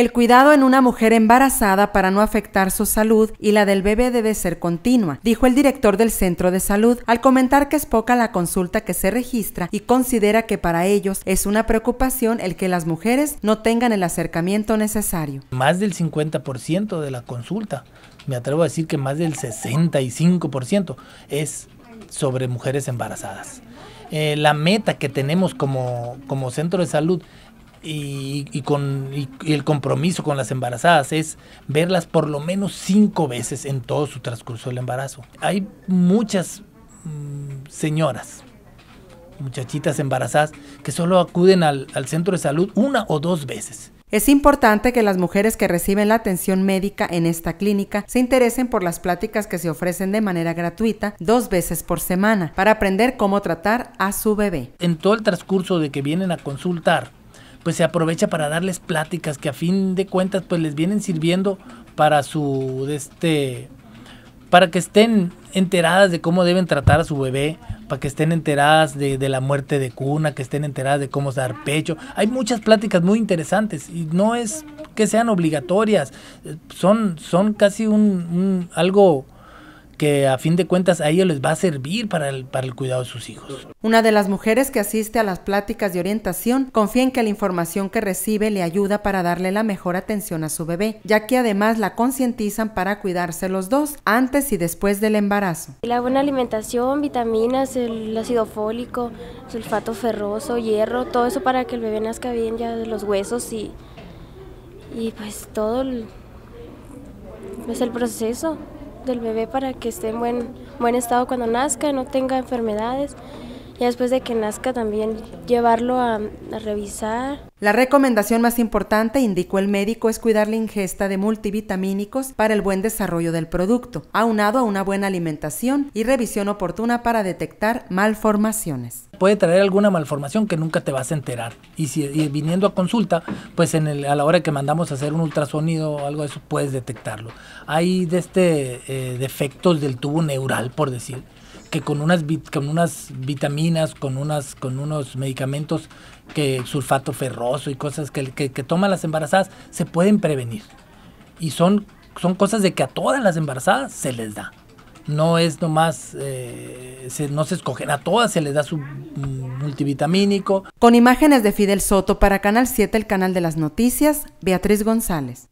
El cuidado en una mujer embarazada para no afectar su salud y la del bebé debe ser continua, dijo el director del centro de salud al comentar que es poca la consulta que se registra y considera que para ellos es una preocupación el que las mujeres no tengan el acercamiento necesario. Más del 50% de la consulta, me atrevo a decir que más del 65% es sobre mujeres embarazadas. Eh, la meta que tenemos como, como centro de salud y, con el compromiso con las embarazadas es verlas por lo menos cinco veces en todo su transcurso del embarazo. Hay muchas mm, señoras, muchachitas embarazadas, que solo acuden al centro de salud una o dos veces. Es importante que las mujeres que reciben la atención médica en esta clínica se interesen por las pláticas que se ofrecen de manera gratuita dos veces por semana para aprender cómo tratar a su bebé. En todo el transcurso de que vienen a consultar, pues se aprovecha para darles pláticas que a fin de cuentas pues les vienen sirviendo para su este para que estén enteradas de cómo deben tratar a su bebé, para que estén enteradas de, la muerte de cuna, que estén enteradas de cómo dar pecho. Hay muchas pláticas muy interesantes y no es que sean obligatorias, eh, son, son casi un, un algo que a fin de cuentas a ellos les va a servir para el, para el cuidado de sus hijos. Una de las mujeres que asiste a las pláticas de orientación confía en que la información que recibe le ayuda para darle la mejor atención a su bebé, ya que además la concientizan para cuidarse los dos antes y después del embarazo. La buena alimentación, vitaminas, el ácido fólico, sulfato ferroso, hierro, todo eso para que el bebé nazca bien ya de los huesos y, y pues todo es el proceso del bebé para que esté en buen, buen estado cuando nazca, no tenga enfermedades y después de que nazca también llevarlo a, revisar. La recomendación más importante, indicó el médico, es cuidar la ingesta de multivitamínicos para el buen desarrollo del producto, aunado a una buena alimentación y revisión oportuna para detectar malformaciones. Puede traer alguna malformación que nunca te vas a enterar. Y si viniendo a consulta, pues a la hora que mandamos a hacer un ultrasonido o algo de eso, puedes detectarlo. Hay de este, eh, defectos del tubo neural, por decir que con unas, con unas vitaminas, con, unas, con unos medicamentos que sulfato ferroso y cosas que, que, toman las embarazadas, se pueden prevenir. Y son, son cosas de que a todas las embarazadas se les da no es nomás, eh, no se escogen a todas, se les da su mm, multivitamínico. Con imágenes de Fidel Soto para Canal 7, el canal de las noticias, Beatriz González.